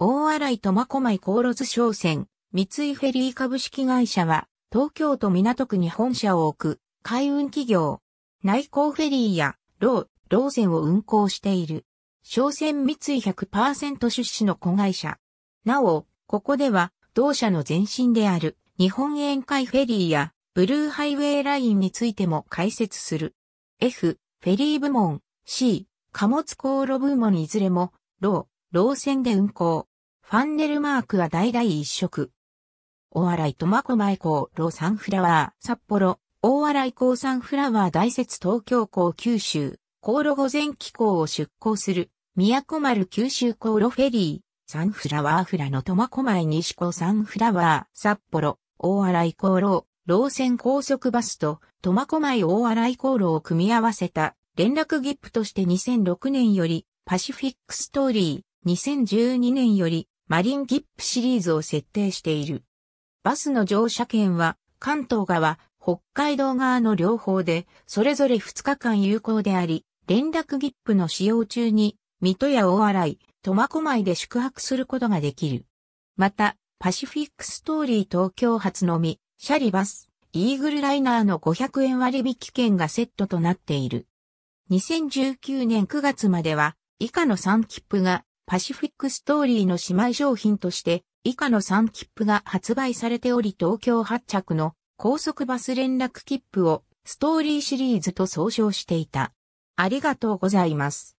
大洗苫小牧航路商船、三井フェリー株式会社は、東京都港区に本社を置く、海運企業。内航フェリーや、ロー、ロー船を運航している。商船三井100%出資の子会社。なお、ここでは、同社の前身である、日本沿海フェリーや、ブルーハイウェイラインについても解説する。F、フェリー部門、C、貨物航路部門いずれも、ロー、ロー船で運航。ファンネルマークは代々一色。大洗苫小牧港ロサンフラワー、札幌、大洗港サンフラワー大雪東京港九州、航路午前機構を出港する、宮古丸九州航路フェリー、サンフラワーフラのこまえ西港サンフラワー、札幌、大洗航路、老線高速バスと苫小牧大洗航路を組み合わせた連絡ギップとして2006年よりパシフィックストーリー、2012年よりマリンギップシリーズを設定している。バスの乗車券は関東側、北海道側の両方で、それぞれ2日間有効であり、連絡ギップの使用中に、水戸や大洗、苫小牧で宿泊することができる。また、パシフィックストーリー東京発のみ、シャリバス、イーグルライナーの500円割引券がセットとなっている。2019年9月までは、以下の3切符がパシフィックストーリーの姉妹商品として以下の3切符が発売されており東京発着の高速バス連絡切符をストーリーシリーズと総称していた。ありがとうございます。